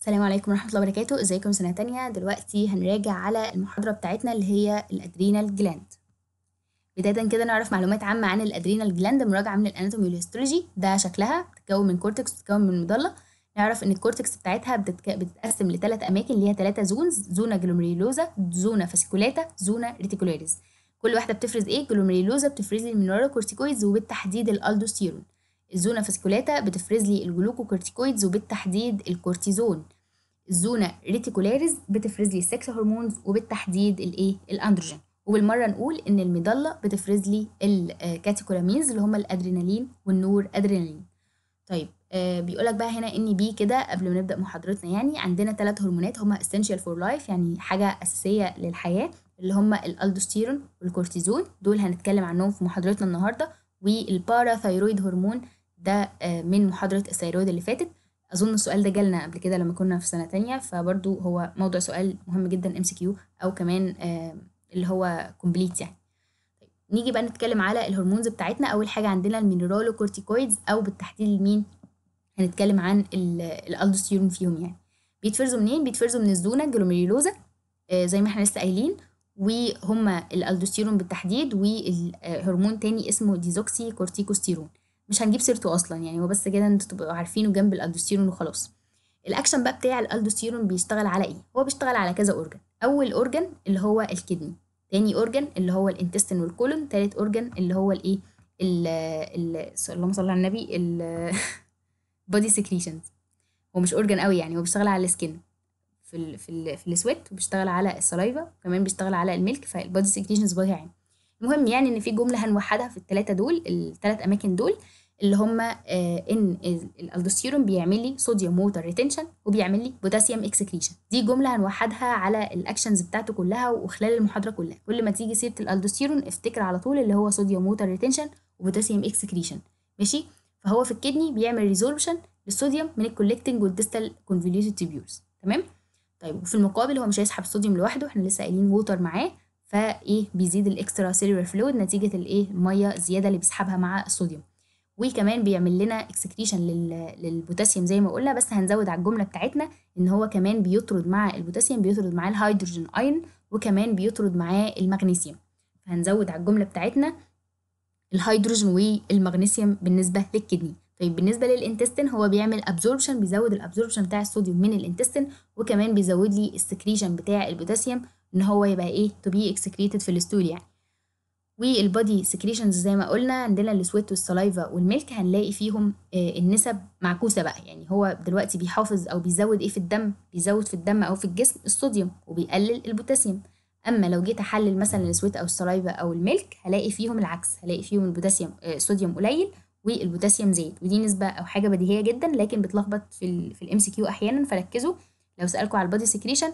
السلام عليكم ورحمة الله وبركاته ازيكم سنة تانية دلوقتي هنراجع على المحاضرة بتاعتنا اللي هي الأدرينال جلاند بداية كده نعرف معلومات عامة عن الأدرينال جلاند مراجعة من الأناتومي والهيستولوجي ده شكلها بتتكون من كورتكس بتتكون من مضلة نعرف إن الكورتكس بتاعتها بتتك... بتتقسم لثلاث أماكن ليها ثلاثة زونز زونا جلوميريلوزا زونا فاسيكولاتا زونا ريتيكولاريز كل واحدة بتفرز إيه جلوميريلوزا بتفرز لي من ورا كورتيكويدز وبالتحديد الألدوستيرون الزونة فاسكولاتا بتفرز لي الجلوكوكورتيكويدز وبالتحديد الكورتيزون الزونة ريتيكولاريز بتفرز لي السكس هرمونز وبالتحديد الايه الاندروجين وبالمره نقول ان المضلة بتفرز لي الكاتيكولامينز آه، اللي هم الادرينالين والنور ادرينالين طيب آه بيقولك بقى هنا ان بي كده قبل ما نبدا محاضرتنا يعني عندنا ثلاث هرمونات هما اسينشال فور لايف يعني حاجه اساسيه للحياه اللي هما الالدوستيرون والكورتيزون دول هنتكلم عنهم في محاضرتنا النهارده والباراثايرويد هرمون ده آه، من محاضرة السيرويد اللي فاتت أظن السؤال ده جالنا قبل كده لما كنا في سنة تانية فبرضو هو موضوع سؤال مهم جدا ام سي كيو أو كمان آه، اللي هو كومبليت يعني طيب، نيجي بقى نتكلم على الهرمونز بتاعتنا أول حاجة عندنا كورتيكويدز أو بالتحديد المين هنتكلم عن الألدوستيرون فيهم يعني بيتفرزوا منين؟ بيتفرزوا من الزونة الجلوميريلوزا آه، زي ما احنا لسه قايلين وهما الألدوستيرون بالتحديد وهرمون تاني اسمه ديزوكسي كورتيكوستيرون مش هنجيب سيرته اصلا يعني هو بس كده انتوا تبقوا عارفينه جنب الالدوستيرون وخلاص الاكشن بقى بتاع الالدوستيرون بيشتغل على ايه هو بيشتغل على كذا اورجن اول اورجن اللي هو الكدني تاني اورجن اللي هو الانتستين والكولون تالت اورجن اللي هو الايه اللهم صل على النبي البادي سكريشنز هو مش اورجن قوي يعني هو بيشتغل على السكن في الـ في الـ في السويت وبيشتغل على السلايفا وكمان بيشتغل على الملك فالبادي سكريشنز بقى يعني المهم يعني ان في جمله هنوحدها في الثلاثه دول الثلاث اماكن دول اللي هما آه، ان الالدوستيرون بيعمل لي صوديوم ووتر ريتنشن وبيعمل لي بوتاسيوم اكسكريشن دي جمله هنوحدها على الاكشنز بتاعته كلها وخلال المحاضره كلها كل ما تيجي سيره الالدوستيرون افتكر على طول اللي هو صوديوم ووتر ريتنشن وبوتاسيوم اكسكريشن ماشي فهو في الكدني بيعمل ريزولوشن للصوديوم من الكولكتنج والديستال كونفوليوتد تيبيولز تمام طيب وفي المقابل هو مش هيسحب الصوديوم لوحده احنا لسه قايلين ووتر معاه فايه بيزيد الاكسترا سيلولار فلويد نتيجه الايه الميه الزياده اللي بيسحبها مع الصوديوم وكمان بيعمل لنا اكسكريشن للبوتاسيوم زي ما قلنا بس هنزود على الجمله بتاعتنا ان هو كمان بيطرد مع البوتاسيوم بيطرد معاه الهيدروجين اين وكمان بيطرد معاه المغنيسيوم فهنزود على الجمله بتاعتنا الهيدروجين والمغنيسيوم بالنسبه للكدني طيب بالنسبه للانتستين هو بيعمل ابزوربشن بيزود الابزوربشن بتاع الصوديوم من الانتستين وكمان بيزود لي السكريشن بتاع البوتاسيوم ان هو يبقى ايه تو بي اكسكريتد في الاستول يعني والبادي سكريشنز زي ما قلنا عندنا السويت والسلايفا والميلك هنلاقي فيهم آه، النسب معكوسه بقى يعني هو دلوقتي بيحافظ او بيزود ايه في الدم بيزود في الدم او في الجسم الصوديوم وبيقلل البوتاسيوم اما لو جيت احلل مثلا السويت او السلايفا او الميلك هلاقي فيهم العكس هلاقي فيهم البوتاسيوم آه، الصوديوم قليل والبوتاسيوم زايد ودي نسبه او حاجه بديهيه جدا لكن بتلخبط في في الام سي كيو احيانا فركزوا لو سالكوا على البادي سكريشن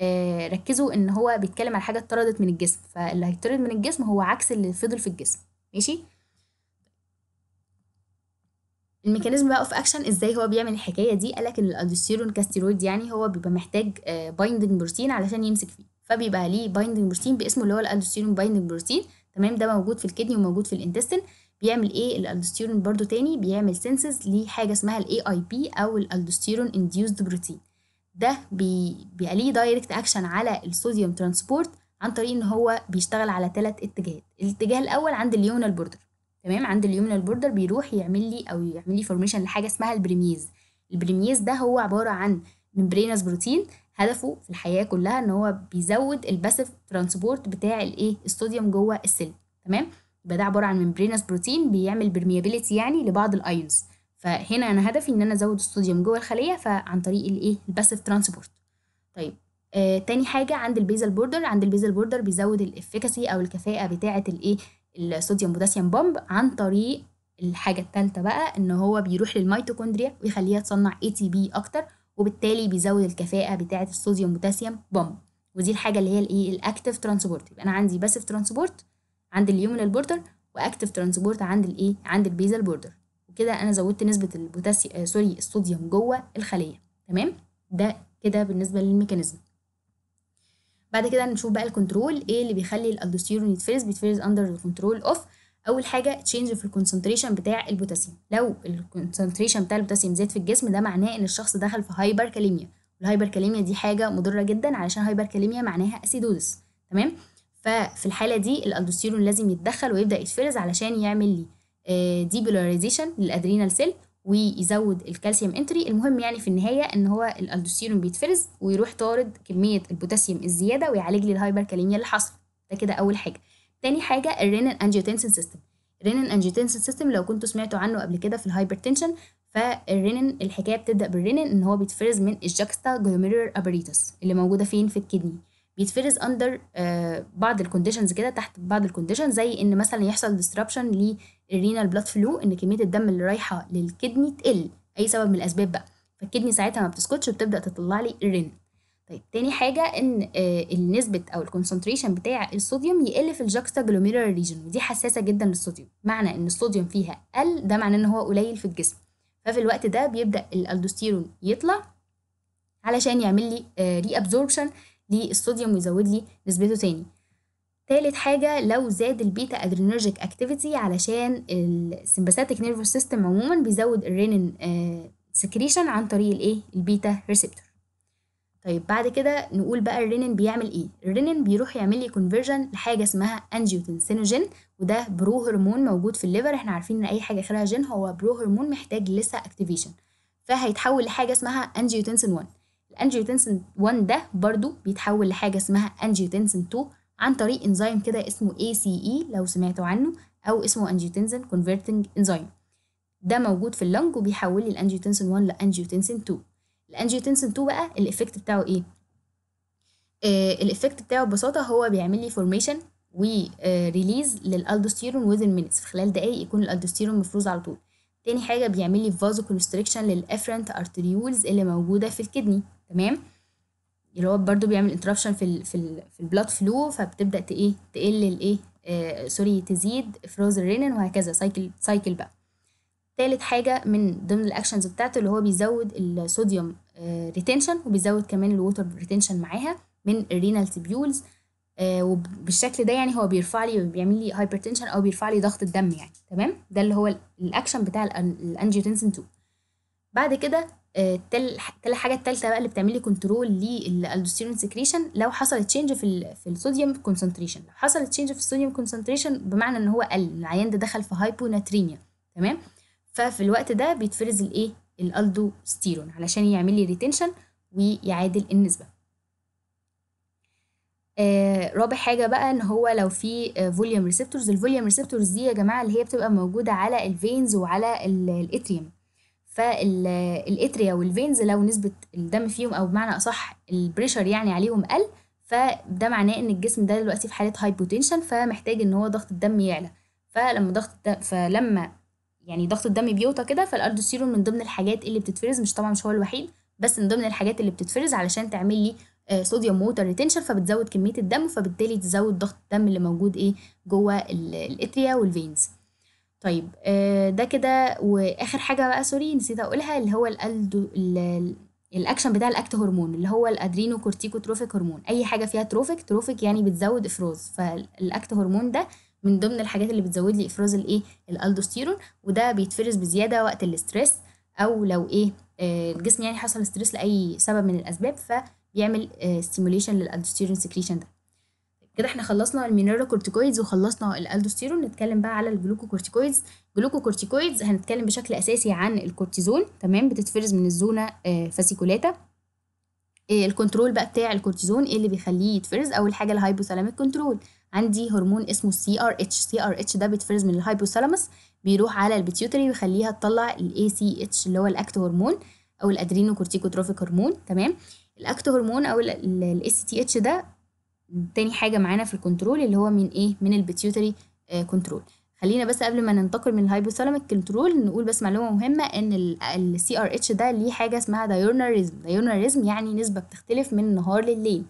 آه، ركزوا ان هو بيتكلم على حاجه اتطردت من الجسم فاللي هيتطرد من الجسم هو عكس اللي فضل في الجسم ماشي الميكانيزم بقى اوف اكشن ازاي هو بيعمل الحكايه دي قالك ان الالدوستيرون كاستيرويد يعني هو بيبقى محتاج بايندنج آه، بروتين علشان يمسك فيه فبيبقى ليه بايندنج بروتين باسمه اللي هو الالدوستيرون بايندنج بروتين تمام ده موجود في الكدني وموجود في الانتستين بيعمل ايه الالدوستيرون برضو تاني بيعمل سنسز لحاجه اسمها الاي اي بي او الالدوستيرون انديوسد بروتين ده بي... بيبقى ليه دايركت اكشن على الصوديوم ترانسبورت عن طريق ان هو بيشتغل على ثلاث اتجاهات الاتجاه الاول عند اليومنال بوردر تمام عند اليومنال بوردر بيروح يعمل لي او يعمل لي فورميشن لحاجه اسمها البريميز البريميز ده هو عباره عن ميمبرينس بروتين هدفه في الحياه كلها ان هو بيزود الباسيف ترانسبورت بتاع الايه الصوديوم جوه السيل تمام يبقى ده عباره عن ميمبرينس بروتين بيعمل برميابيليتي يعني لبعض الايونز فهنا انا هدفي ان انا ازود الصوديوم جوه الخليه فعن طريق الايه الباسيف ترانسبورت طيب آه تاني حاجه عند البيزل بوردر عند البيزل بوردر بيزود الافكاسي او الكفاءه بتاعه الايه الصوديوم بوتاسيوم بومب عن طريق الحاجه الثالثه بقى ان هو بيروح للميتوكوندريا ويخليها تصنع اي تي بي اكتر وبالتالي بيزود الكفاءه بتاعه الصوديوم بوتاسيوم بومب ودي الحاجه اللي هي الايه الاكتف ترانسبورت يبقى انا عندي باسيف ترانسبورت عند اليومينال بوردر واكتف ترانسبورت عند الايه عند البيزل بوردر كده انا زودت نسبه البوتاسيوم آه سوري الصوديوم جوه الخليه تمام ده كده بالنسبه للميكانيزم بعد كده نشوف بقى الكنترول ايه اللي بيخلي الالدوستيرون يتفرز بيتفرز اندر الكنترول اوف اول حاجه تشينج في الكونسنتريشن بتاع البوتاسيوم لو الكونسنتريشن بتاع البوتاسيوم زاد في الجسم ده معناه ان الشخص دخل في هايبر كاليميا الهايبر كاليميا دي حاجه مضره جدا علشان هايبر كاليميا معناها اسيدوزس تمام ففي الحاله دي الالدوستيرون لازم يتدخل ويبدا يتفرز علشان يعمل لي آه، ديبولاريزيشن للادرينال سيل ويزود الكالسيوم انتري المهم يعني في النهايه ان هو الالدوستيرون بيتفرز ويروح طارد كميه البوتاسيوم الزياده ويعالج لي الهايبركاليميا اللي حصل ده كده اول حاجه تاني حاجه الرينين انجيوتنسن سيستم الرينين انجيوتنسن سيستم لو كنتوا سمعتوا عنه قبل كده في الهايبرتنشن فالرينين الحكايه بتبدا بالرينين ان هو بيتفرز من الجاكستا جلوميرور اباريتوس اللي موجوده فين في الكدني بيتفرز اندر آه، بعض الكونديشنز كده تحت بعض الكونديشنز زي ان مثلا يحصل ديستربشن للرينال بلاد فلو ان كميه الدم اللي رايحه للكدني تقل اي سبب من الاسباب بقى فالكدني ساعتها ما بتسكتش وبتبدا تطلع لي الرين طيب تاني حاجة إن آه، النسبة أو الكونسنتريشن بتاع الصوديوم يقل في الجاكستا جلوميرال ريجن ودي حساسة جدا للصوديوم معنى إن الصوديوم فيها قل ده معناه إن هو قليل في الجسم ففي الوقت ده بيبدأ الألدوستيرون يطلع علشان يعمل لي ري آه، ابزوربشن دي الصوديوم ويزود لي نسبته تاني تالت حاجة لو زاد البيتا ادرينرجيك اكتيفيتي علشان السمباثيتك نيرفوس سيستم عموما بيزود الرينين سكريشن آه، عن طريق الايه البيتا ريسبتور طيب بعد كده نقول بقى الرينين بيعمل ايه الرينين بيروح يعمل لي كونفرجن لحاجه اسمها انجيوتنسينوجين وده برو هرمون موجود في الليفر احنا عارفين ان اي حاجه خلاها جين هو برو هرمون محتاج لسه اكتيفيشن فهيتحول لحاجه اسمها انجيوتنسين 1 الانجيوتنسين 1 ده برضو بيتحول لحاجة اسمها انجيوتنسين 2 عن طريق انزيم كده اسمه ACE لو سمعتوا عنه أو اسمه انجيوتنسين كونفرتنج انزيم ده موجود في اللنج وبيحول لي الانجيوتنسين 1 لانجيوتنسين 2 الانجيوتنسين 2 بقى الافكت بتاعه ايه؟ آه الافكت بتاعه ببساطة هو بيعمل لي فورميشن وريليز للالدوستيرون وذن مينتس في خلال دقايق يكون الالدوستيرون مفروز على طول تاني حاجة بيعمل لي فازو كونستريكشن للافرنت ارتريولز اللي موجودة في الكدني تمام اللي هو برضو بيعمل انترابشن في ال في ال في البلاد فلو فبتبدا تايه تقل الايه آه سوري تزيد افراز الرينين وهكذا سايكل سايكل بقى تالت حاجه من ضمن الاكشنز بتاعته اللي هو بيزود الصوديوم آه ريتنشن وبيزود كمان الووتر ريتنشن معاها من الرينال تبيولز آه وبالشكل ده يعني هو بيرفع لي بيعمل لي هايبرتنشن او بيرفع لي ضغط الدم يعني تمام ده اللي هو الاكشن بتاع الانجيوتنسين 2 بعد كده تل الحاجه الثالثه بقى اللي بتعملي كنترول للالدوستيرون سكريشن لو حصل تشينج في في الصوديوم كونسنتريشن لو حصل تشينج في الصوديوم كونسنتريشن بمعنى ان هو قل العيان ده دخل في هايبوناتريميا تمام ففي الوقت ده بيتفرز الايه الالدوستيرون علشان يعمل لي ريتنشن ويعادل النسبه آه رابع حاجه بقى ان هو لو في فوليوم ريسبتورز الفوليوم ريسبتورز دي يا جماعه اللي هي بتبقى موجوده على الفينز وعلى الاتريوم فالاتريا والفينز لو نسبة الدم فيهم أو بمعنى أصح البريشر يعني عليهم قل فده معناه إن الجسم ده دلوقتي في حالة هايبوتنشن فمحتاج إن هو ضغط الدم يعلى فلما ضغط الدم فلما يعني ضغط الدم بيوطى كده فالأردوستيرون من ضمن الحاجات اللي بتتفرز مش طبعا مش هو الوحيد بس من ضمن الحاجات اللي بتتفرز علشان تعمل لي صوديوم ووتر ريتنشن فبتزود كميه الدم فبالتالي تزود ضغط الدم اللي موجود ايه جوه الاتريا والفينز طيب آه، ده كده واخر حاجه بقى سوري نسيت اقولها اللي هو الالدو ال- الاكشن بتاع الاكت هرمون اللي هو الادرينو كورتيكو تروفيك هرمون اي حاجه فيها تروفيك تروفيك يعني بتزود افراز فالاكت هرمون ده من ضمن الحاجات اللي بتزود لي افراز الايه الالدوستيرون وده بيتفرز بزياده وقت الاسترس او لو ايه آه، الجسم يعني حصل ستريس لاي سبب من الاسباب فبيعمل ستيموليشن آه، للالدوستيرون سكريشن ده كده احنا خلصنا المينيروكورتيكويدز وخلصنا الالدوستيرون نتكلم بقى على الجلوكوكورتيكويدز جلوكوكورتيكويدز هنتكلم بشكل اساسي عن الكورتيزون تمام بتتفرز من الزونه آه، فاسيكولاتا آه، الكنترول بقى بتاع الكورتيزون ايه اللي بيخليه يتفرز اول حاجه الهايبوثالاميك كنترول عندي هرمون اسمه سي ار اتش سي ار اتش ده بيتفرز من الهايبوثالامس بيروح على البيتيوتري ويخليها تطلع الاي سي اتش اللي هو الاكت هرمون او الادرينو كورتيكوتروفيك هرمون تمام الاكت هرمون او الاس تي اتش ده تاني حاجة معانا في الكنترول اللي هو من ايه من البيتيوتري كنترول آه، خلينا بس قبل ما ننتقل من الهايبوثالاميك كنترول نقول بس معلومه مهمه ان السي ار اتش ده ليه حاجه اسمها دايورناليزم دايورناليزم يعني نسبه بتختلف من النهار لليل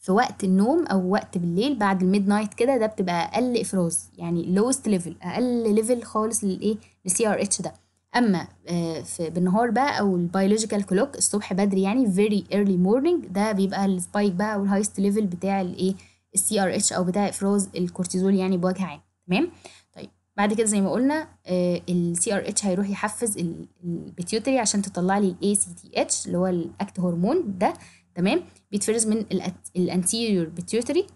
في وقت النوم او وقت بالليل بعد الميد نايت كده ده بتبقى اقل افراز يعني لوست ليفل اقل ليفل خالص للايه للسي ار اتش ده اما آه، في بالنهار بقى او البيولوجيكال كلوك الصبح بدري يعني فيري ايرلي مورنينج ده بيبقى السبايك بقى والهايست ليفل بتاع الايه السي ار اتش او بتاع افراز الكورتيزول يعني بوجه عام تمام طيب بعد كده زي ما قلنا السي ار اتش هيروح يحفز البيتيوتري عشان تطلع لي الاي سي تي اتش اللي هو الاكت هرمون ده تمام بيتفرز من الانتيريور بيتيوتري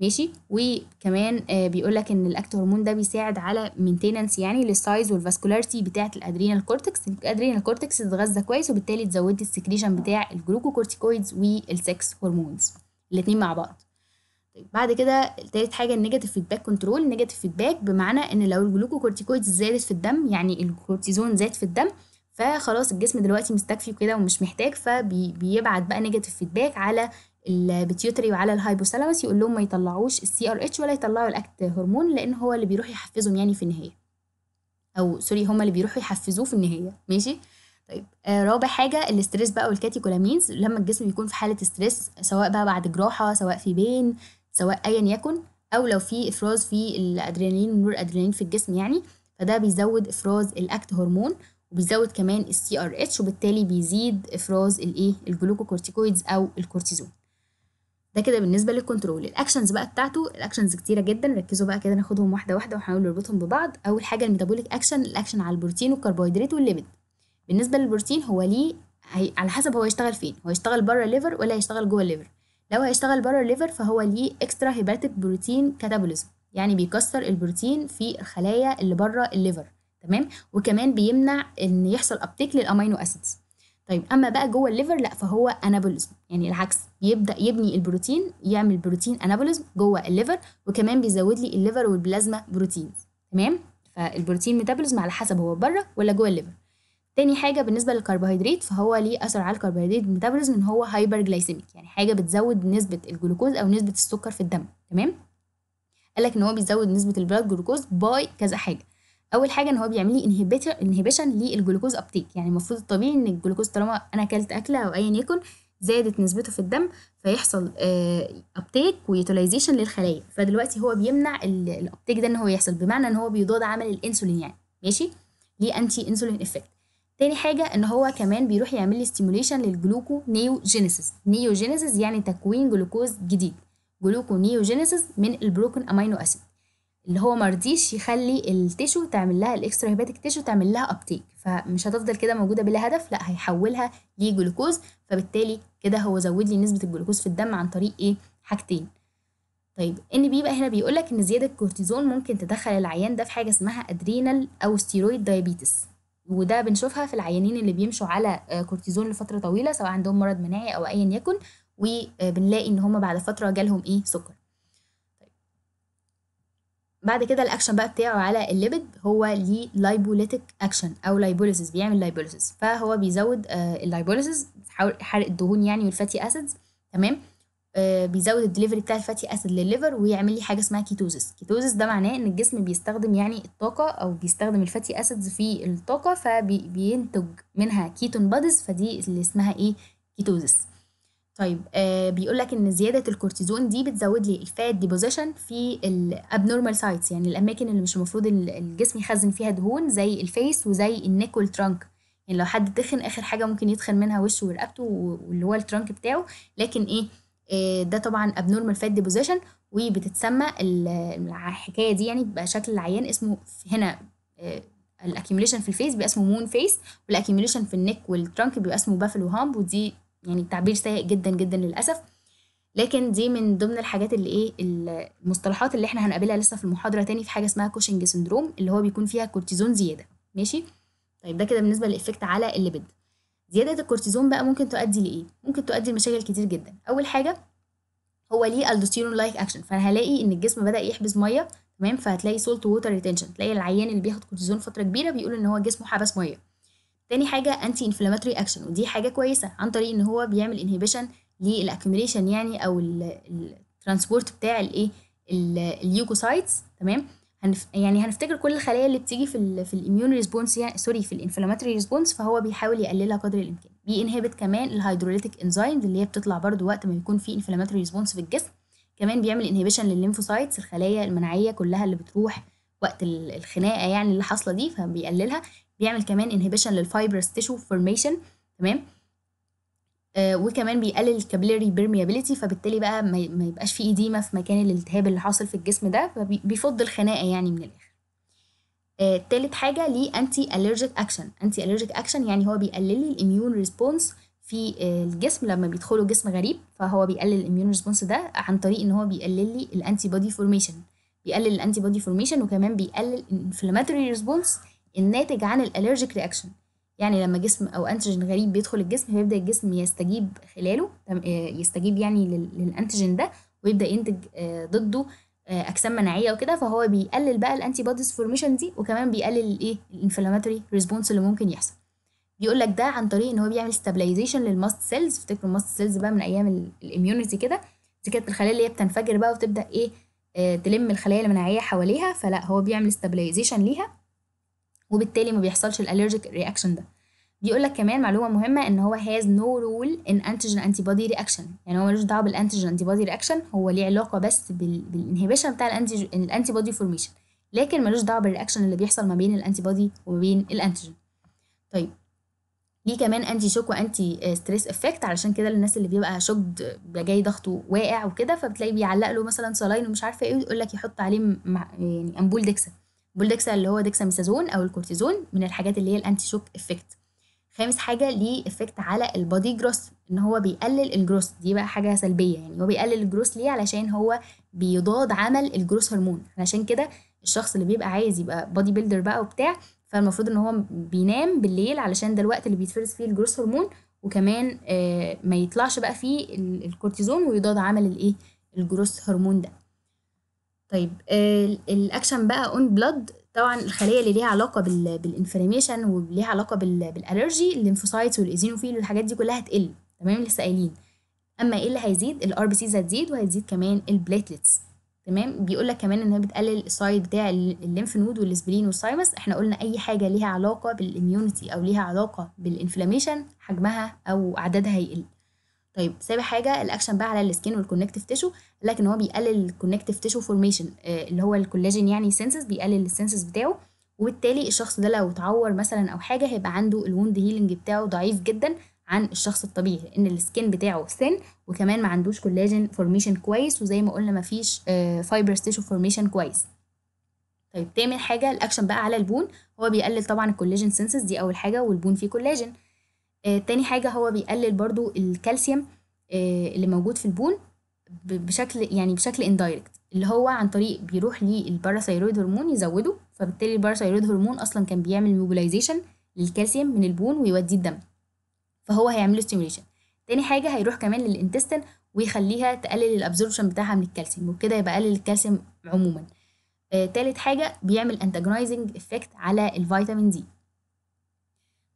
ماشي وكمان آه بيقول لك ان الاكت هرمون ده بيساعد على مينتيننس يعني للسايز والفاسكولاريتي بتاعه الادرينال كورتكس الادرينال كورتكس اتغذى كويس وبالتالي تزودت السكريشن بتاع الجلوكوكورتيكويدز والسكس هرمونز الاثنين مع بعض طيب بعد كده تالت حاجه النيجاتيف فيدباك كنترول النيجاتيف فيدباك بمعنى ان لو الجلوكوكورتيكويدز زادت في الدم يعني الكورتيزون زاد في الدم فخلاص الجسم دلوقتي مستكفي كده ومش محتاج فبيبعت بقى نيجاتيف فيدباك على البيتيوتري وعلى الهايبوثالاموس يقول لهم ما يطلعوش السي ار اتش ولا يطلعوا الاكت هرمون لان هو اللي بيروح يحفزهم يعني في النهايه او سوري هما اللي بيروحوا يحفزوه في النهايه ماشي طيب آه رابع حاجه الاستريس بقى والكاتيكولامينز لما الجسم بيكون في حاله استريس سواء بقى بعد جراحه سواء في بين سواء ايا يكن او لو في افراز في الادرينالين والنور ادرينالين في الجسم يعني فده بيزود افراز الاكت هرمون وبيزود كمان السي ار اتش وبالتالي بيزيد افراز الايه الجلوكوكورتيكويدز او الكورتيزون ده كده بالنسبه للكنترول الاكشنز بقى بتاعته الاكشنز كتيره جدا ركزوا بقى كده ناخدهم واحده واحده ونحاول نربطهم ببعض اول حاجه الميتابوليك اكشن الاكشن على البروتين والكربوهيدرات والليبيد بالنسبه للبروتين هو ليه هي... على حسب هو يشتغل فين هو يشتغل بره الليفر ولا يشتغل جوه الليفر لو هيشتغل بره الليفر فهو ليه اكسترا هيباتيك بروتين كاتابوليزم يعني بيكسر البروتين في الخلايا اللي بره الليفر تمام وكمان بيمنع ان يحصل ابتيك للامينو اسيدز طيب اما بقى جوه الليفر لا فهو انابوليزم يعني العكس بيبدا يبني البروتين يعمل بروتين انابوليزم جوه الليفر وكمان بيزود لي الليفر والبلازما بروتينز تمام فالبروتين ميتابوليزم على حسب هو بره ولا جوه الليفر تاني حاجه بالنسبه للكربوهيدرات فهو ليه اثر على الكربوهيدرات ميتابوليزم ان هو هايبر جلايسيميك يعني حاجه بتزود نسبه الجلوكوز او نسبه السكر في الدم تمام قالك ان هو بيزود نسبه البلاد جلوكوز باي كذا حاجه اول حاجه ان هو بيعمل لي انهبيشن للجلوكوز ابتيك يعني المفروض الطبيعي ان الجلوكوز طالما انا اكلت اكله او ايا يكن زادت نسبته في الدم فيحصل ابتيك آه، ويوتيلايزيشن للخلايا فدلوقتي هو بيمنع الابتيك ده ان هو يحصل بمعنى ان هو بيضاد عمل الانسولين يعني ماشي ليه انتي انسولين افكت تاني حاجة ان هو كمان بيروح يعمل لي ستيموليشن للجلوكو نيوجينيسيس نيوجينيسيس يعني تكوين جلوكوز جديد جلوكو نيوجينيسيس من البروكن امينو اسيد اللي هو مرضيش يخلي التيشو تعمل لها الاكسترا هيباتيك تيشو تعمل لها ابتيك فمش هتفضل كده موجوده بلا هدف لا هيحولها لجلوكوز فبالتالي كده هو زود لي نسبه الجلوكوز في الدم عن طريق ايه حاجتين طيب ان بي بقى هنا بيقول لك ان زياده الكورتيزون ممكن تدخل العيان ده في حاجه اسمها ادرينال او ستيرويد دايابيتس وده بنشوفها في العيانين اللي بيمشوا على آه، كورتيزون لفتره طويله سواء عندهم مرض مناعي او ايا يكن وبنلاقي ان هم بعد فتره جالهم ايه سكر بعد كده الاكشن بقى بتاعه على الليبيد هو ليه لايبوليتيك اكشن او لايبوليسيس بيعمل لايبوليسيس فهو بيزود اللايبوليسيس آه، حرق الدهون يعني والفاتي اسيدز تمام آه، بيزود الدليفري بتاع الفاتي اسيد للليفر ويعمل لي حاجه اسمها كيتوزيس كيتوزيس ده معناه ان الجسم بيستخدم يعني الطاقه او بيستخدم الفاتي اسيدز في الطاقه فبينتج منها كيتون بادز فدي اللي اسمها ايه كيتوزيس طيب آه بيقول لك ان زياده الكورتيزون دي بتزود لي الفات ديبوزيشن في الابنورمال سايتس يعني الاماكن اللي مش المفروض الجسم يخزن فيها دهون زي الفيس وزي النيك والترنك يعني لو حد تخن اخر حاجه ممكن يتخن منها وشه ورقبته واللي هو الترنك بتاعه لكن ايه, آه، ده طبعا ابنورمال فات ديبوزيشن وبتتسمى الحكايه دي يعني بشكل العيان اسمه هنا إيه الاكيوميليشن في الفيس بيبقى اسمه مون فيس والاكيوميليشن في النك والترنك بيبقى اسمه بافلو هامب ودي يعني التعبير سيء جدا جدا للأسف لكن دي من ضمن الحاجات اللي ايه المصطلحات اللي احنا هنقابلها لسه في المحاضرة تاني في حاجة اسمها كوشنج سندروم اللي هو بيكون فيها كورتيزون زيادة ماشي طيب ده كده بالنسبة للإفكت على بد زيادة الكورتيزون بقى ممكن تؤدي لإيه؟ ممكن تؤدي لمشاكل كتير جدا أول حاجة هو ليه الدوستيرون لايك اكشن فانا هلاقي ان الجسم بدا يحبس ميه تمام فهتلاقي سولت ووتر ريتنشن تلاقي العيان اللي بياخد كورتيزون فتره كبيره بيقول ان هو جسمه حبس ميه تاني حاجه انتي انفلاماتوري اكشن ودي حاجه كويسه عن طريق ان هو بيعمل انهبيشن للاكيوميليشن يعني او الترانسبورت بتاع الايه اليوكوسايتس تمام هنف... يعني هنفتكر كل الخلايا اللي بتيجي في الـ في الاميون ريسبونس يعني سوري في الانفلاماتوري ريسبونس فهو بيحاول يقللها قدر الامكان بينهبت كمان الهيدروليتيك انزيمز اللي هي بتطلع برضو وقت ما يكون في انفلاماتوري ريسبونس في الجسم كمان بيعمل انهبيشن للليمفوسايتس الخلايا المناعيه كلها اللي بتروح وقت الخناقه يعني اللي حاصله دي فبيقللها بيعمل كمان انهبيشن للفايبرس تيشو فورميشن تمام آه وكمان بيقلل الكابيلاري بيرميابيليتي فبالتالي بقى ما يبقاش فيه ايديما في مكان الالتهاب اللي حاصل في الجسم ده فبيفض الخناقه يعني من الاخر آه تالت حاجه ليه انتي اليرجيك اكشن انتي اليرجيك اكشن يعني هو بيقلل لي الاميون ريسبونس في آه، الجسم لما بيدخله جسم غريب فهو بيقلل الاميون ريسبونس ده عن طريق ان هو بيقلل لي الانتي بودي فورميشن بيقلل الانتي بودي فورميشن وكمان بيقلل الانفلاماتوري ريسبونس الناتج عن الالرجيك رياكشن يعني لما جسم او انتيجين غريب بيدخل الجسم هيبدا الجسم يستجيب خلاله آه، يستجيب يعني للانتيجين ده ويبدا ينتج آه، ضده آه، اجسام مناعيه وكده فهو بيقلل بقى الانتي بوديز فورميشن دي وكمان بيقلل الايه الانفلاماتوري ريسبونس اللي ممكن يحصل بيقول لك ده عن طريق ان هو بيعمل ستابلايزيشن للماست سيلز افتكروا الماست سيلز بقى من ايام الاميونيتي كده دي كانت الخلايا اللي هي بتنفجر بقى وتبدا ايه تلم الخلايا المناعيه حواليها فلا هو بيعمل ستابلايزيشن ليها وبالتالي ما بيحصلش الالرجيك رياكشن ده بيقول لك كمان معلومه مهمه ان هو هاز نو رول ان انتيجين انتي بودي رياكشن يعني هو ملوش دعوه بالانتيجين بودي رياكشن هو ليه علاقه بس بالانهبيشن بتاع الانتيجين الانتي بودي فورميشن لكن ملوش دعوه بالرياكشن اللي بيحصل ما بين الانتي بودي وما بين الانتيجين طيب ليه كمان انتي شوك وانتي ستريس افكت علشان كده الناس اللي بيبقى شوكد جاي ضغطه واقع وكده فبتلاقي بيعلق له مثلا صلاين ومش عارفه ايه يقول لك يحط عليه يعني امبول ديكسا بولدكسا اللي هو ديكساميثازون او الكورتيزون من الحاجات اللي هي الانتي شوك افكت خامس حاجه ليه افكت على البادي جروس ان هو بيقلل الجروس دي بقى حاجه سلبيه يعني هو بيقلل الجروس ليه علشان هو بيضاد عمل الجروس هرمون علشان كده الشخص اللي بيبقى عايز يبقى بادي بيلدر بقى وبتاع فالمفروض ان هو بينام بالليل علشان ده الوقت اللي بيتفرز فيه الجروس هرمون وكمان آه ما يطلعش بقى فيه الكورتيزون ويضاد عمل الايه الجروس هرمون ده طيب الأكشن بقى on blood طبعا الخلية اللي ليها علاقة بال بالانفلاميشن وليها علاقة بال بالالرجي الليمفوسايتس والايزينوفيل والحاجات دي كلها هتقل تمام لسه قايلين اما ايه اللي هيزيد الار بي سيز هتزيد وهتزيد كمان البليتلتس تمام بيقول لك كمان ان هي بتقلل السايد بتاع الليمف نود والسبلين والسايمس احنا قلنا اي حاجه ليها علاقه بالاميونيتي او ليها علاقه بالانفلاميشن حجمها او عددها هيقل طيب سابع حاجه الاكشن بقى على السكين والكونكتيف تيشو لكن ان هو بيقلل الكونكتيف تيشو فورميشن اللي هو الكولاجين يعني سنسز بيقلل السنسز بتاعه وبالتالي الشخص ده لو اتعور مثلا او حاجه هيبقى عنده الوند هيلينج بتاعه ضعيف جدا عن الشخص الطبيعي لان السكين بتاعه سن وكمان ما عندوش كولاجين فورميشن كويس وزي ما قلنا ما فيش فايبرز تيشو فورميشن كويس طيب تامن حاجه الاكشن بقى على البون هو بيقلل طبعا الكولاجين سنسز دي اول حاجه والبون فيه كولاجين آه، تاني حاجه هو بيقلل برضو الكالسيوم آه، اللي موجود في البول بشكل يعني بشكل اندايركت اللي هو عن طريق بيروح للباراثايرويد هرمون يزوده فبالتالي الباراثايرويد هرمون اصلا كان بيعمل موبيلايزيشن للكالسيوم من البون ويوديه الدم فهو هيعمله ستيميوليشن تاني حاجه هيروح كمان للانتستين ويخليها تقلل الابزوربشن بتاعها من الكالسيوم وبكده يبقى قلل الكالسيوم عموما آه تالت حاجه بيعمل انتاجونايزنج افكت على الفيتامين دي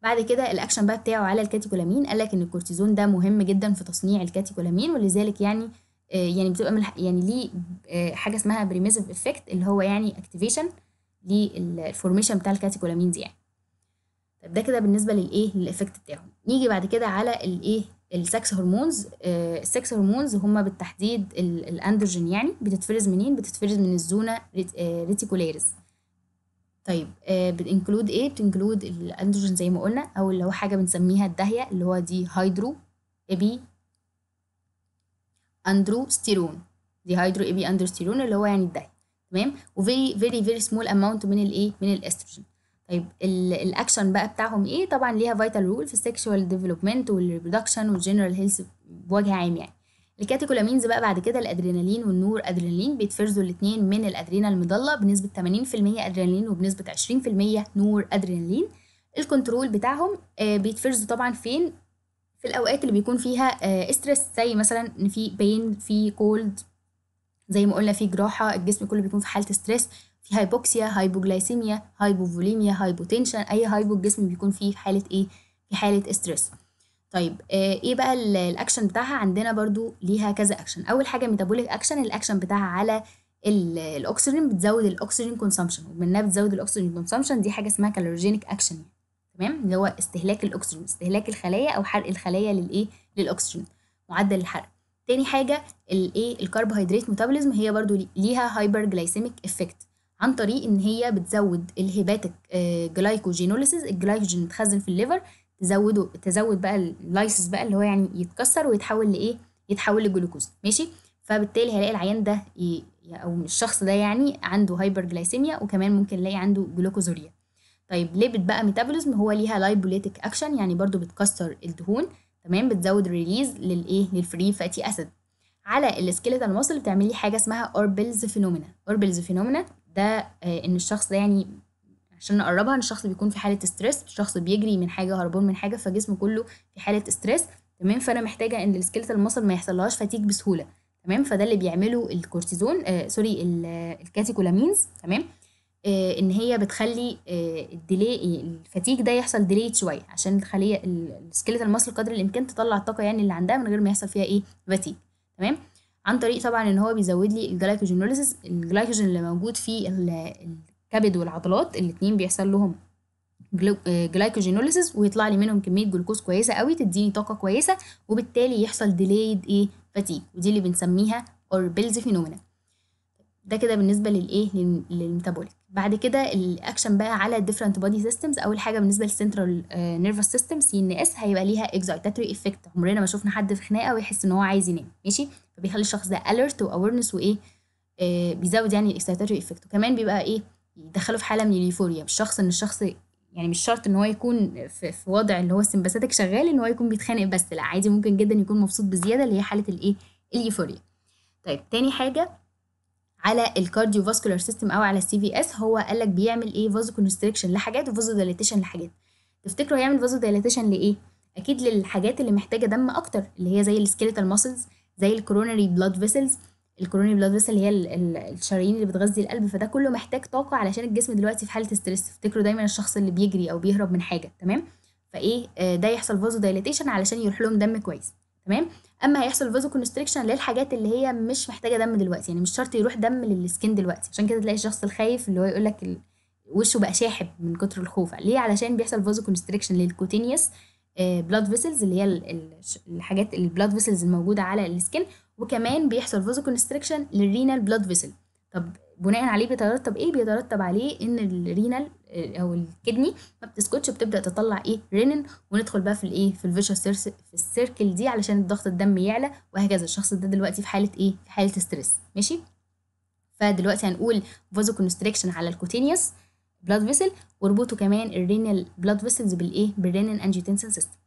بعد كده الاكشن بقى بتاعه على الكاتيكولامين قال لك ان الكورتيزون ده مهم جدا في تصنيع الكاتيكولامين ولذلك يعني آه، يعني بتبقى من يعني ليه آه، حاجه اسمها بريميزف افكت اللي هو يعني اكتيفيشن للفورميشن بتاع الكاتيكولامينز يعني طب ده كده بالنسبه للايه للافكت بتاعه نيجي بعد كده على الايه السكس هرمونز السكس هرمونز هما بالتحديد الاندروجين يعني بتتفرز منين بتتفرز من الزونه ريتيكولاريز آه، طيب آه بتنكلود ايه بتنكلود الاندروجين زي ما قلنا او اللي هو حاجه بنسميها الداهيه اللي هو دي هيدرو ابي ستيرون دي هيدرو ابي ستيرون اللي هو يعني الداهيه تمام وفيري فيري فيري سمول اماونت من الايه من الاستروجين طيب الاكشن بقى بتاعهم ايه طبعا ليها فيتال رول في السكشوال ديفلوبمنت والريبرودكشن والجنرال هيلث بوجه عام يعني الكاتيكولامينز بقى بعد كده الادرينالين والنور ادرينالين بيتفرزوا الاثنين من الادرينال المضلة بنسبة 80% ادرينالين وبنسبة 20% نور ادرينالين الكنترول بتاعهم آه، بيتفرزوا طبعا فين في الاوقات اللي بيكون فيها استرس آه، زي مثلا ان في بين في كولد زي ما قلنا في جراحة الجسم كله بيكون في حالة استرس في هايبوكسيا هايبوجلايسيميا هايبوفوليميا هايبوتنشن اي هايبو الجسم بيكون فيه في حالة ايه في حالة استرس طيب آه، ايه بقى الاكشن بتاعها عندنا برضو ليها كذا اكشن اول حاجه ميتابوليك اكشن الاكشن بتاعها على الاكسجين بتزود الاكسجين كونسومشن ومنها بتزود الاكسجين كونسومشن دي حاجه اسمها كالوريجينيك اكشن تمام اللي هو استهلاك الاكسجين استهلاك الخلايا او حرق الخلايا للايه للاكسجين معدل الحرق تاني حاجه الايه الكربوهيدرات ميتابوليزم هي برضو ليها هايبر جلايسيميك افكت عن طريق ان هي بتزود الهيباتيك جلايكوجينوليسيس الجلايكوجين متخزن في الليفر زودوا تزود بقى اللايسس بقى اللي هو يعني يتكسر ويتحول لايه يتحول لجلوكوز ماشي فبالتالي هلاقي العيان ده او الشخص ده يعني عنده هايبر جلايسيميا وكمان ممكن نلاقي عنده جلوكوزوريا طيب ليه بتبقى ميتابوليزم هو ليها لايبوليتيك اكشن يعني برضو بتكسر الدهون تمام بتزود الريليز للايه للفري فاتي اسيد على السكيلتال ماسل بتعمل لي حاجه اسمها اوربلز فينومينا اوربلز فينومينا ده آه، ان الشخص ده يعني عشان نقربها ان الشخص بيكون في حاله ستريس الشخص بيجري من حاجه هربان من حاجه فجسمه كله في حاله ستريس تمام فانا محتاجه ان السكيلتال ماسل ما يحصلهاش فاتيج بسهوله تمام فده اللي بيعمله الكورتيزون آه سوري الكاتيكولامينز آه، تمام آه ان هي بتخلي آه الديلي الفاتيج ده يحصل ديليت شويه عشان الخليه السكيلتال ماسل قدر الامكان تطلع الطاقه يعني اللي عندها من غير ما يحصل فيها ايه فاتيج تمام عن طريق طبعا ان هو بيزود لي الجلايكوجينوليسيس الجلايكوجين اللي موجود في الكبد والعضلات الاتنين بيحصل لهم جلايكوجينوليسيس آه، ويطلع لي منهم كميه جلوكوز كويسه قوي تديني طاقه كويسه وبالتالي يحصل ديلايد ايه فاتيك ودي اللي بنسميها اوربيلز فينومينا ده كده بالنسبه للايه للميتابوليك بعد كده الاكشن بقى على الديفرنت بودي سيستمز اول حاجه بالنسبه للسنترال نيرفس سيستم سي ان اس هيبقى ليها اكزايتاتوري افكت عمرنا ما شفنا حد في خناقه ويحس ان هو عايز ينام ماشي فبيخلي الشخص ده اليرت واورنس وايه آه بيزود يعني الاكسايتاتوري افكت وكمان بيبقى ايه يدخله في حاله من اليوفوريا شخص ان الشخص يعني مش شرط ان هو يكون في, في وضع اللي هو السمباثيك شغال ان هو يكون بيتخانق بس لا عادي ممكن جدا يكون مبسوط بزياده اللي هي حاله الايه اليوفوريا طيب تاني حاجه على الكارديو فاسكولار سيستم او على السي في اس هو قال لك بيعمل ايه فازو كونستريكشن لحاجات وفازو دايليتيشن لحاجات تفتكروا هيعمل فازو دايليتيشن لايه اكيد للحاجات اللي محتاجه دم اكتر اللي هي زي السكيليتال ماسلز زي الكوروناري بلاد فيسلز الكوروني بلاد فيسل اللي هي الشرايين اللي بتغذي القلب فده كله محتاج طاقه علشان الجسم دلوقتي في حاله ستريس افتكروا دايما الشخص اللي بيجري او بيهرب من حاجه تمام فايه آه، ده يحصل فازو دايليتيشن علشان يروح لهم دم كويس تمام اما هيحصل فازو كونستريكشن للحاجات اللي هي مش محتاجه دم دلوقتي يعني مش شرط يروح دم للسكين دلوقتي عشان كده تلاقي الشخص الخايف اللي هو يقول لك وشه بقى شاحب من كتر الخوف ليه علشان بيحصل فازو كونستريكشن للكوتينيوس بلاد فيسلز اللي هي الحاجات البلاد فيسلز الموجوده على السكين وكمان بيحصل فوزو كونستريكشن للرينال بلاد فيسل طب بناء عليه بيترتب ايه بيترتب عليه ان الرينال آه، او الكدني ما بتسكتش وبتبدا تطلع ايه رينين وندخل بقى في الايه في الفيشوس في السيركل دي علشان ضغط الدم يعلى وهكذا الشخص ده دلوقتي في حاله ايه في حاله ستريس ماشي فدلوقتي هنقول فازو كونستريكشن على الكوتينيوس بلاد فيسل وربطه كمان الرينال بلاد فيسلز بالايه بالرينين انجيوتنسن سيستم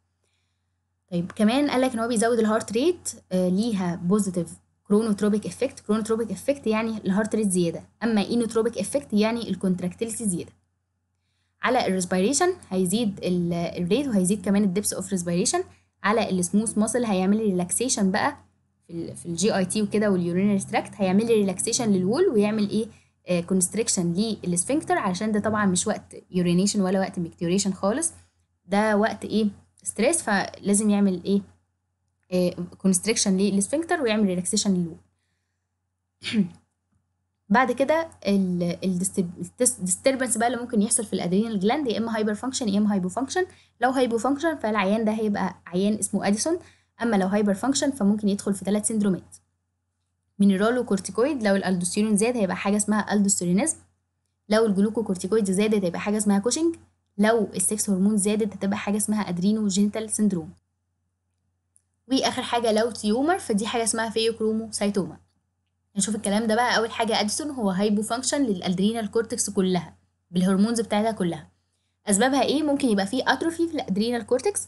طيب كمان قال لك ان هو بيزود الهارت آه، ريت ليها بوزيتيف كرونوتروبيك افكت كرونوتروبيك افكت يعني الهارت ريت زياده اما انوتروبيك افكت يعني الكونتراكتيليتي زياده على الريسبيريشن هيزيد الريت وهيزيد كمان الدبس اوف ريسبيريشن على السموث ماسل هيعمل لي ريلاكسيشن بقى في الجي اي تي وكده واليورينري تراكت هيعمل لي ريلاكسيشن للول ويعمل ايه كونستريكشن آه، للسفنكتر علشان ده طبعا مش وقت يورينيشن ولا وقت ميكتوريشن خالص ده وقت ايه ستريس فلازم يعمل ايه, إيه كونستريكشن للسفنكتر ويعمل ريلاكسيشن للوب بعد كده الديستربنس بقى اللي ممكن يحصل في الادرينال جلاند يا اما هايبر فانكشن يا اما هايبو فانكشن لو هايبو فانكشن فالعيان ده هيبقى عيان اسمه اديسون اما لو هايبر فانكشن فممكن يدخل في ثلاث سندرومات مينرالو وكورتيكويد لو الالدوستيرون زاد هيبقى حاجه اسمها الدوستيرينيزم لو الجلوكوكورتيكويد زادت هيبقى حاجه اسمها كوشنج لو السكس هرمون زادت هتبقى حاجه اسمها ادرينو جينيتال سندروم واخر حاجه لو تيومر فدي حاجه اسمها فيوكروموسايتوما نشوف الكلام ده بقى اول حاجه اديسون هو هايبو فانكشن للادرينال كورتكس كلها بالهرمونز بتاعتها كلها اسبابها ايه ممكن يبقى فيه اتروفي في الادرينال كورتكس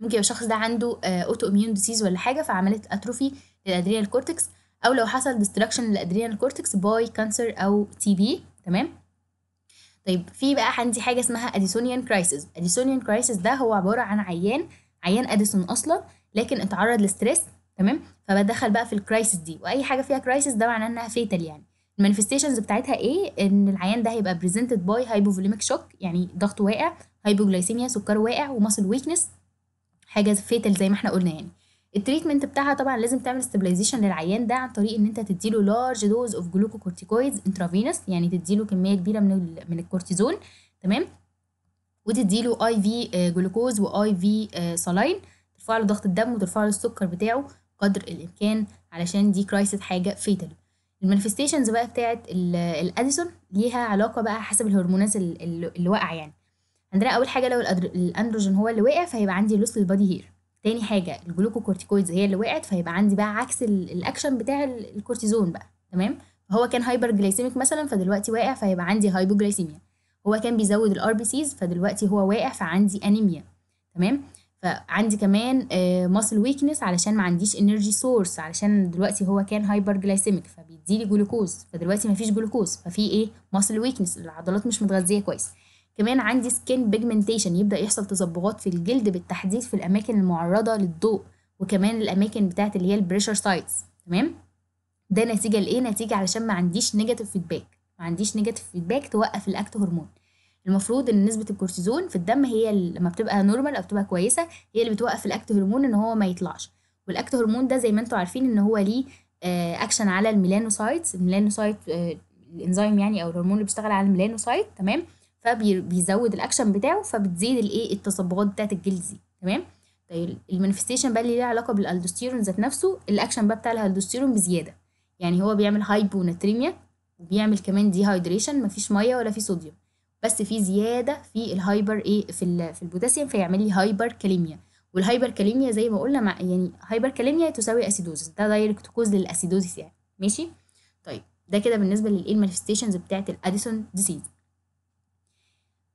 ممكن يبقى الشخص ده عنده اوتو اميون ديسيز ولا حاجه فعملت اتروفي للادرينال كورتكس او لو حصل ديستراكشن للادرينال كورتكس باي كانسر او تي بي تمام طيب في بقى عندي حاجه اسمها اديسونيان كرايسيس اديسونيان كرايسيس ده هو عباره عن عيان عيان اديسون اصلا لكن اتعرض لستريس تمام فبدخل بقى في الكرايسيس دي واي حاجه فيها كرايسيس ده معناه انها فيتال يعني المانيفستيشنز بتاعتها ايه ان العيان ده هيبقى بريزنتد باي هايبوفوليميك شوك يعني ضغط واقع هايبوجلايسيميا سكر واقع وماسل ويكنس حاجه فيتال زي ما احنا قلنا يعني التريتمنت بتاعها طبعا لازم تعمل استابلايزيشن للعيان ده عن طريق ان انت تديله لارج دوز اوف جلوكوكورتيكويدز انترافينوس يعني تديله كميه كبيره من من الكورتيزون تمام وتديله اي في جلوكوز واي في سالين ترفع له ضغط الدم وترفع له السكر بتاعه قدر الامكان علشان دي كرايسيس حاجه فيتال المانيفستيشنز بقى بتاعه الاديسون ليها علاقه بقى حسب الهرمونات اللي واقعه يعني عندنا اول حاجه لو الاندروجين هو اللي واقع فهيبقى عندي لوس للبادي هير تاني حاجه الجلوكوكورتيكويدز هي اللي وقعت فهيبقى عندي بقى عكس الاكشن بتاع الكورتيزون بقى تمام هو كان هايبر جلايسيميك مثلا فدلوقتي واقع فهيبقى عندي هايبوجلايسيميا هو كان بيزود الار بي سيز فدلوقتي هو واقع فعندي انيميا تمام فعندي كمان ماسل آه، ويكنس علشان ما عنديش انرجي سورس علشان دلوقتي هو كان هايبر جلايسيميك فبيديلي جلوكوز فدلوقتي ما فيش جلوكوز ففي ايه ماسل ويكنس العضلات مش متغذيه كويس كمان عندي سكين بيجمنتيشن يبدأ يحصل تصبغات في الجلد بالتحديد في الأماكن المعرضة للضوء وكمان الأماكن بتاعة اللي هي البريشر سايتس تمام ده نتيجة لإيه؟ نتيجة علشان ما عنديش نيجاتيف فيدباك ما عنديش نيجاتيف فيدباك توقف الأكت هرمون المفروض ان نسبه الكورتيزون في الدم هي لما بتبقى نورمال او بتبقى كويسه هي اللي بتوقف الاكت هرمون ان هو ما يطلعش والاكت هرمون ده زي ما انتم عارفين ان هو ليه اكشن آه، على الميلانوسايتس الميلانوسايت آه، الانزيم يعني او الهرمون اللي بيشتغل على الميلانوسايت تمام فبيزود الاكشن بتاعه فبتزيد الايه التصبغات بتاعت الجلد دي تمام طيب المانيفستيشن بقى اللي ليه علاقه بالالدوستيرون ذات نفسه الاكشن بقى بتاع الالدوستيرون بزياده يعني هو بيعمل هايبوناتريميا وبيعمل كمان ديهايدريشن مفيش ميه ولا في صوديوم بس في زياده في الهايبر ايه في في البوتاسيوم فيعمل لي هايبر كاليميا والهايبر كاليميا زي ما قلنا مع يعني هايبر كاليميا تساوي اسيدوزس ده دايركت كوز للاسيدوزس يعني ماشي طيب ده كده بالنسبه للايه المانيفستيشنز بتاعه الاديسون ديسيز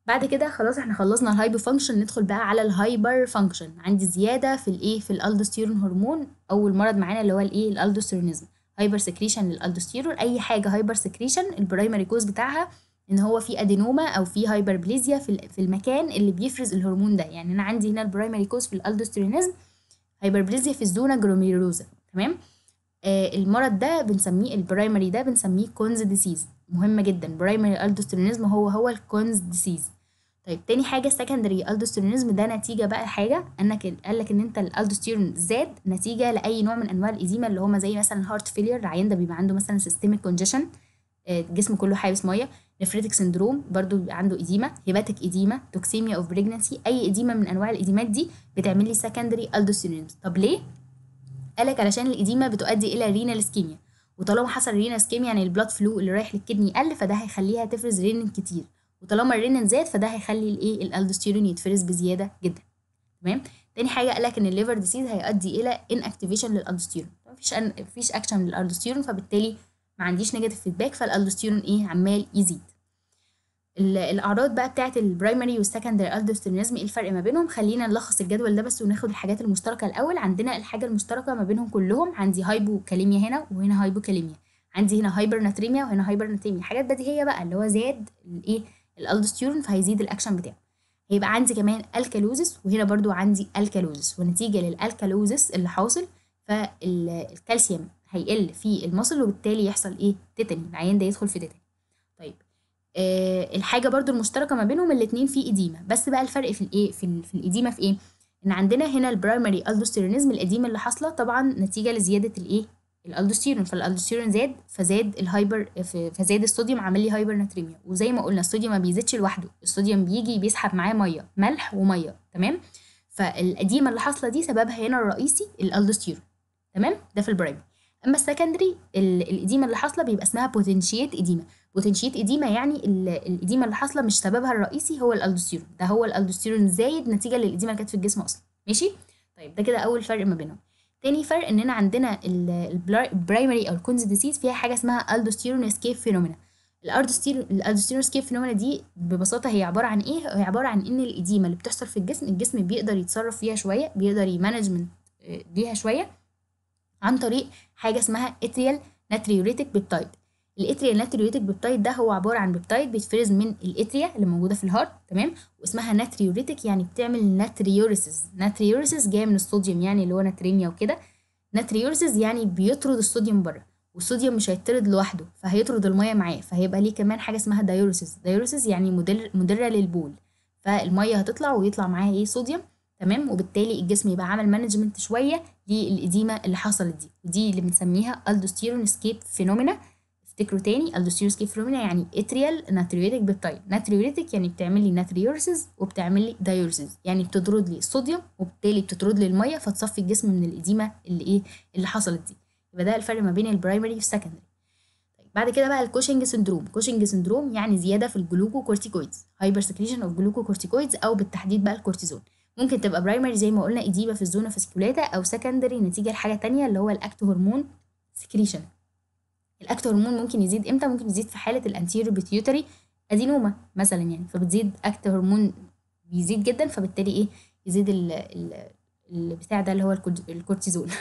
بعد كده خلاص احنا خلصنا الهايبو فانكشن ندخل بقى على الهايبر فانكشن عندي زياده في الايه في الالدوستيرون هرمون اول مرض معانا اللي هو الايه الالدوستيرونيزم هايبر سكريشن للالدوستيرون اي حاجه هايبر سكريشن البرايمري كوز بتاعها ان هو في ادينوما او في هايبربليزيا في في المكان اللي بيفرز الهرمون ده يعني انا عندي هنا البرايمري كوز في الالدوستيرونيزم هايبربليزيا في الزونا جروميروزا تمام آه المرض ده بنسميه البرايمري ده بنسميه كونز ديسيز مهمه جدا برايمري الالدوستيرونيزم هو هو الكونز ديسيز طيب تاني حاجة secondary aldosteronism ده نتيجة بقى حاجة انك قال لك ان انت الالدوستيرون زاد نتيجة لأي نوع من أنواع الإيزيما اللي هما زي مثلا الهارت فيلير العيان ده بيبقى عنده مثلا سيستميك كونجيشن جسمه كله حابس مية نفريتك سندروم برضو بيبقى عنده إيزيما هيباتك إيزيما توكسيميا أوف بريجنسي أي إيزيما من أنواع الإديمات دي بتعمل لي secondary aldosteronism طب ليه؟ قالك علشان الإيزيما بتؤدي إلى رينال سكيميا وطالما حصل رينال سكيميا يعني البلاد فلو اللي رايح للكدني قل فده هيخليها تفرز رينين كتير وطالما الرينين زاد فده هيخلي الايه الالدوستيرون يتفرز بزياده جدا تمام تاني حاجه قال لك ان الليفر ديسيز هيؤدي الى ان اكتيفيشن للالدوستيرون مفيش أن... مفيش اكشن للالدوستيرون فبالتالي ما عنديش نيجاتيف فيدباك فالالدوستيرون ايه عمال يزيد الاعراض بقى بتاعه البرايمري والسكندري الدوستيرونيزم ايه الفرق ما بينهم خلينا نلخص الجدول ده بس وناخد الحاجات المشتركه الاول عندنا الحاجه المشتركه ما بينهم كلهم عندي هايبوكاليميا هنا وهنا هايبوكاليميا عندي هنا هايبرناتريميا وهنا هايبرناتريميا حاجات بديهيه بقى اللي هو زاد الايه الالدوستيرون فهيزيد الاكشن بتاعه هيبقى عندي كمان الكالوزس وهنا برضو عندي الكالوزس ونتيجه للالكالوزس اللي حاصل فالكالسيوم هيقل في المصل وبالتالي يحصل ايه تيتاني العيان ده يدخل في تيتاني طيب آه الحاجه برضو المشتركه ما بينهم الاثنين في ايديما بس بقى الفرق في الايه في, في الايديما في ايه ان عندنا هنا البرايمري الدوستيرونيزم القديم اللي حاصله طبعا نتيجه لزياده الايه الالدوستيرون فالالدوستيرون زاد فزاد الهايبر فزاد الصوديوم عامل لي هايبر ناتريميا وزي ما قلنا الصوديوم ما بيزيدش لوحده الصوديوم بيجي بيسحب معاه ميه ملح وميه تمام فالقديمه اللي حاصله دي سببها هنا الرئيسي الالدوستيرون تمام ده في البرايمري اما السكندري الاديمه اللي حاصله بيبقى اسمها بوتنشيت اديمه بوتنشيت اديمه يعني الاديمه اللي حاصله مش سببها الرئيسي هو الالدوستيرون ده هو الالدوستيرون زايد نتيجه للاديمه اللي كانت في الجسم اصلا ماشي طيب ده كده اول فرق ما بينهم تاني فرق اننا عندنا البرايمري او الكونز ديسيز فيها حاجه اسمها الدوستيرون اسكيب فينومينا الالدوستيرون اسكيب فينومينا دي ببساطه هي عباره عن ايه هي عباره عن ان الاديمه اللي بتحصل في الجسم الجسم بيقدر يتصرف فيها شويه بيقدر يمانجمنت ليها آه، شويه عن طريق حاجه اسمها اتريال ناتريوريتيك بيبتايد الاتريا ناتريوريتك بيبتايد ده هو عباره عن بيبتايد بيتفرز من الاتريا اللي موجوده في الهارت تمام واسمها ناتريوريتك يعني بتعمل ناتريوريسز ناتريوريسز جايه من الصوديوم يعني اللي هو ناتريميا وكده ناتريوريسز يعني بيطرد الصوديوم بره والصوديوم مش هيطرد لوحده فهيطرد الميه معاه فهيبقى ليه كمان حاجه اسمها دايوريسز دايوريسز يعني مدر مدره للبول فالميه هتطلع ويطلع معاها ايه صوديوم تمام وبالتالي الجسم يبقى عمل مانجمنت شويه للاديمه اللي حصلت دي ودي اللي بنسميها الدوستيرون سكيب فينومينا افتكروا تاني الدوسيوسكي فرومينا يعني اتريال ناتريوريتك بالطيب ناتريوريتك يعني بتعمل لي ناتريورسز وبتعمل لي دايورسز يعني بتطرد لي الصوديوم وبالتالي بتطرد لي الميه فتصفي الجسم من الاديمه اللي ايه اللي حصلت دي يبقى ده الفرق ما بين البرايمري والسكندري طيب، بعد كده بقى الكوشنج سندروم كوشنج سندروم يعني زياده في الجلوكو كورتيكويدز هايبر سكريشن اوف كورتيكويدز او بالتحديد بقى الكورتيزون ممكن تبقى برايمري زي ما قلنا اديبه في الزونه فاسكولاتا او سكندري نتيجه لحاجه تانية اللي هو الاكت هرمون سكريشن الأكت هرمون ممكن يزيد امتى ممكن يزيد في حالة الانتيرو بيتيوتري ادينوما مثلا يعني فبتزيد اكت هرمون بيزيد جدا فبالتالي ايه يزيد ال ال البتاع ده اللي هو الكورتيزول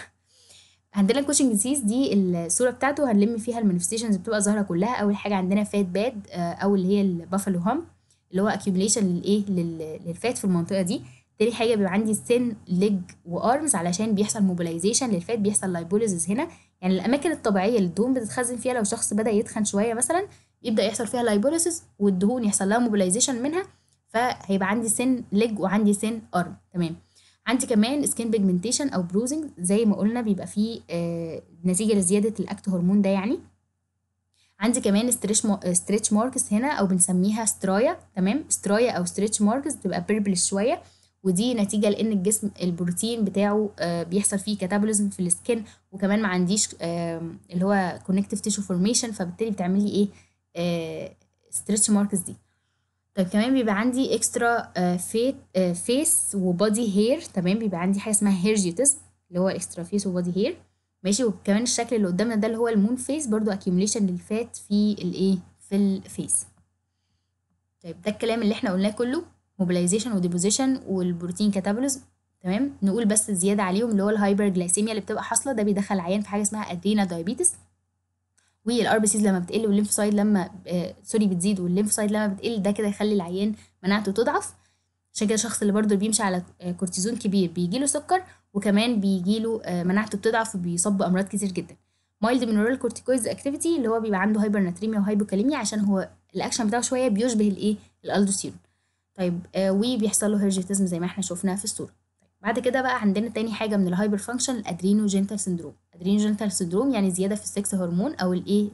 عندنا الكوشنج ديزيز دي الصوره بتاعته هنلم فيها المانيفستيشنز بتبقى ظاهره كلها اول حاجه عندنا فات آه، باد او اللي هي البافلو هام اللي هو اكيوميليشن للايه للفات في المنطقه دي تاني حاجه بيبقى عندي سن ليج وارمز علشان بيحصل موبيلايزيشن للفات بيحصل لايبوليزز هنا يعني الاماكن الطبيعيه اللي الدهون بتتخزن فيها لو شخص بدا يتخن شويه مثلا يبدا يحصل فيها لايبوليزز والدهون يحصل لها موبيلايزيشن منها فهيبقى عندي سن ليج وعندي سن ارم تمام عندي كمان سكين بيجمنتيشن او بروزنج زي ما قلنا بيبقى فيه آه، نتيجه لزياده الاكت هرمون ده يعني عندي كمان ستريتش ستريتش ماركس هنا او بنسميها سترايا تمام سترايا او ستريتش ماركس بتبقى بيربل شويه ودي نتيجة لأن الجسم البروتين بتاعه آه، بيحصل فيه كاتابوليزم في السكن وكمان ما عنديش اللي هو كونكتيف تيشو فورميشن فبالتالي بتعملي إيه ستريتش آه، ماركس دي طيب كمان بيبقى عندي اكسترا فيت فيس وبادي هير تمام بيبقى عندي حاجه اسمها هيرجيوتيزم اللي هو اكسترا فيس وبادي هير ماشي وكمان الشكل اللي قدامنا ده اللي هو المون فيس برضو اكيوميليشن للفات في الايه في الفيس طيب ده الكلام اللي احنا قلناه كله موبيلايزيشن وديبوزيشن والبروتين كاتابوليزم تمام نقول بس الزياده عليهم اللي هو الهايبر جلايسيميا اللي بتبقى حاصله ده بيدخل العيان في حاجه اسمها ادرينا دايابيتس والار بي سيز لما بتقل والليمفوسايد لما آه سوري بتزيد والليمفوسايد لما بتقل ده كده يخلي العيان مناعته تضعف عشان كده الشخص اللي برضه بيمشي على آه، كورتيزون كبير بيجيله سكر وكمان بيجيله آه مناعته بتضعف وبيصاب بامراض كتير جدا مايلد منورال كورتيكويز اكتيفيتي اللي هو بيبقى عنده هايبر ناتريميا وهايبوكاليميا عشان هو الاكشن بتاعه شويه بيشبه الايه الالدوسيرون طيب آه وي بيحصل له هيرجيتيزم زي ما احنا شفنا في الصوره بعد كده بقى عندنا تاني حاجه من الهايبر فانكشن الادرينو جينتال سندروم ادرينو جينتال سندروم يعني زياده في السكس هرمون او الايه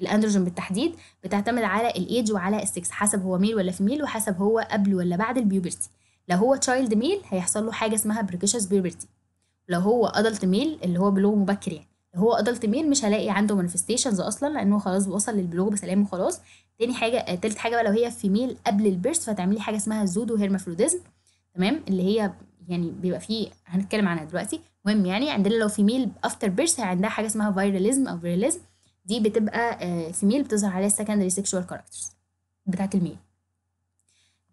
الاندروجين بالتحديد بتعتمد على الايدج وعلى السكس حسب هو ميل ولا فيميل وحسب هو قبل ولا بعد البيوبرتي لو هو تشايلد ميل هيحصل له حاجه اسمها بريكيشس بيوبرتي لو هو ادلت ميل اللي هو بلوغ مبكر يعني هو ادلت ميل مش هلاقي عنده مانيفستيشنز اصلا لانه خلاص وصل للبلوغ بسلام وخلاص تاني حاجه آه، تالت حاجه بقى لو هي فيميل قبل البيرث فتعملي حاجه اسمها زودو هيرمافروديزم تمام اللي هي يعني بيبقى فيه هنتكلم عنها دلوقتي مهم يعني عندنا لو فيميل افتر بيرث عندها حاجه اسمها فيراليزم او فيراليزم دي بتبقى فيميل آه، بتظهر عليها السكندري سيكشوال كاركترز بتاعت الميل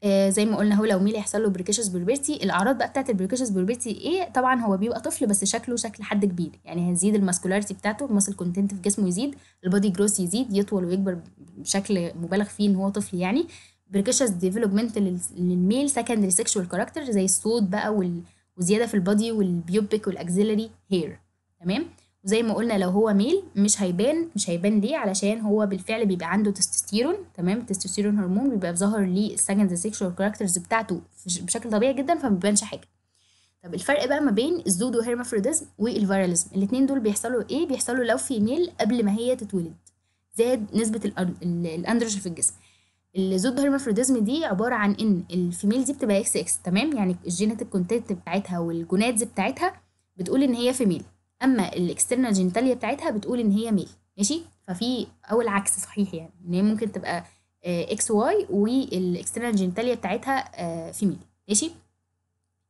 آه زي ما قلنا هو لو ميل هيحصل له بريكيشس بوربرتي الاعراض بقى بتاعت البريكيشس بوربرتي ايه طبعا هو بيبقى طفل بس شكله شكل حد كبير يعني هيزيد الماسكولاريتي بتاعته الماسل كونتنت في جسمه يزيد البادي جروس يزيد يطول ويكبر بشكل مبالغ فيه ان هو طفل يعني بريكيشس ديفلوبمنت للميل سكندري سيكشوال كاركتر زي الصوت بقى وال... وزياده في البادي والبيوبك والاكزيلري هير تمام زي ما قلنا لو هو ميل مش هيبان مش هيبان ليه علشان هو بالفعل بيبقى عنده تستوستيرون تمام تستوستيرون هرمون بيبقى ظاهر ليه السكندز سيكشوال كاركترز بتاعته بشكل طبيعي جدا فما بيبانش حاجه طب الفرق بقى ما بين الزودو هيرمافروديزم والفيراليزم الاثنين دول بيحصلوا ايه بيحصلوا لو في ميل قبل ما هي تتولد زاد نسبه الاندروجين في الجسم الزودو هيرمافروديزم دي عباره عن ان الفيميل دي بتبقى اكس اكس تمام يعني الجينات الكونتنت بتاعتها والجونادز بتاعتها بتقول ان هي فيميل اما الاكسترنال جينيتاليا بتاعتها بتقول ان هي ميل ماشي ففي او العكس صحيح يعني ان هي ممكن تبقى آه، اكس واي والاكسترنال جينيتاليا بتاعتها آه، فيميل ماشي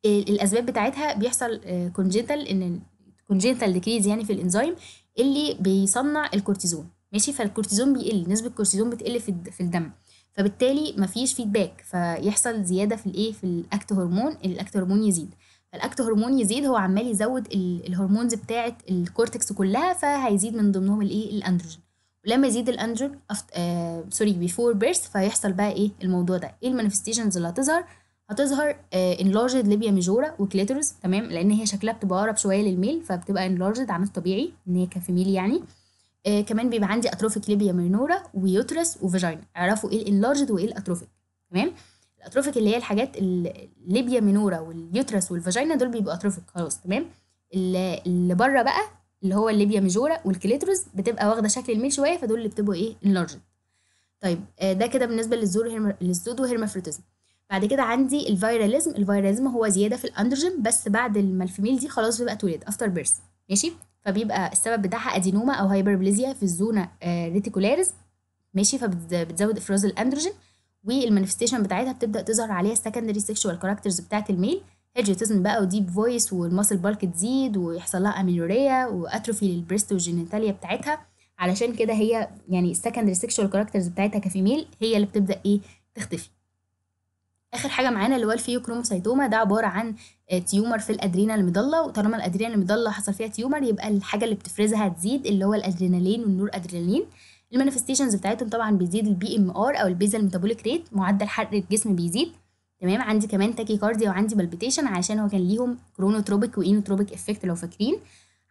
الاسباب بتاعتها بيحصل كونجنتال آه، ان كونجنتال ديكريز يعني في الانزيم اللي بيصنع الكورتيزون ماشي فالكورتيزون بيقل نسبه الكورتيزون بتقل في الدم فبالتالي مفيش فيدباك فيحصل زياده في الايه في الاكت هرمون الاكت هرمون يزيد الاكت هرمون يزيد هو عمال يزود الهرمونز بتاعه الكورتكس كلها فهيزيد من ضمنهم الايه الاندروجين ولما يزيد الاندروجين آه سوري بيفور بيرث فيحصل بقى ايه الموضوع ده ايه المانيفستيشنز اللي هتظهر هتظهر انلارجد ليبيا ميجورا وكليتورس تمام لان هي شكلها بتبقى اقرب شويه للميل فبتبقى انلارجد عن الطبيعي ان هي كفيميل يعني آه كمان بيبقى عندي اتروفيك ليبيا مينورا ويوترس وفاجينا اعرفوا ايه الانلارجد وايه الاتروفيك تمام الاتروفيك اللي هي الحاجات الليبيا مينورا واليوترس والفاجينا دول بيبقوا اتروفيك خلاص تمام اللي بره بقى اللي هو الليبيا ميجورا والكليتروس بتبقى واخده شكل الميل شويه فدول اللي بتبقوا ايه انلارجد طيب آه، ده كده بالنسبه للزور هيرما للزود وهيرمافروتيزم بعد كده عندي الفيراليزم الفيراليزم هو زياده في الاندروجين بس بعد ما الفيميل دي خلاص بيبقى تولد افتر بيرث ماشي فبيبقى السبب بتاعها ادينوما او هايبربليزيا في الزونه ريتيكولاريز آه، ماشي فبتزود افراز الاندروجين والمانيفستيشن بتاعتها بتبدا تظهر عليها السكندري سيكشوال كاركترز بتاعت الميل هيدجيتزم بقى وديب فويس والماسل بالك تزيد ويحصل لها امينوريا واتروفي للبريست والجينيتاليا بتاعتها علشان كده هي يعني السكندري سيكشوال كاركترز بتاعتها كفيميل هي اللي بتبدا ايه تختفي اخر حاجه معانا اللي هو كروموسايتوما ده عباره عن تيومر آه، في الادرينال المضله وطالما الادرينال المضله حصل فيها تيومر يبقى الحاجه اللي بتفرزها هتزيد اللي هو الادرينالين والنور ادرينالين المانيفستيشنز بتاعتهم طبعا بيزيد البي ام ار او البيزل ميتابوليك ريت معدل حرق الجسم بيزيد تمام عندي كمان تاكي كارديا وعندي بالبيتيشن عشان هو كان ليهم كرونوتروبيك وانوتروبيك افكت لو فاكرين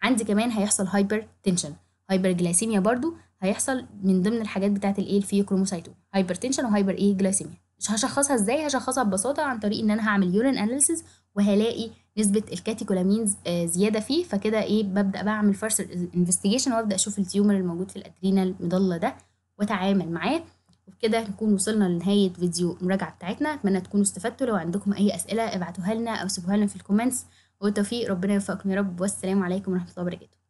عندي كمان هيحصل هايبر تنشن هايبر جلايسيميا برضو هيحصل من ضمن الحاجات بتاعه الايه كروموسايتو هايبر تنشن وهايبر ايه جلايسيميا هشخصها ازاي هشخصها ببساطه عن طريق ان انا هعمل يورين اناليسيز وهلاقي نسبه الكاتيكولامينز آه، زياده فيه فكده ايه ببدا بقى اعمل فيرست انفستيجيشن وابدا اشوف التيومر الموجود في الادرينال مضله ده واتعامل معاه وبكده نكون وصلنا لنهايه فيديو المراجعه بتاعتنا اتمنى تكونوا استفدتوا لو عندكم اي اسئله ابعتوها لنا او سيبوها لنا في الكومنتس وبالتوفيق ربنا يوفقكم يا رب والسلام عليكم ورحمه الله وبركاته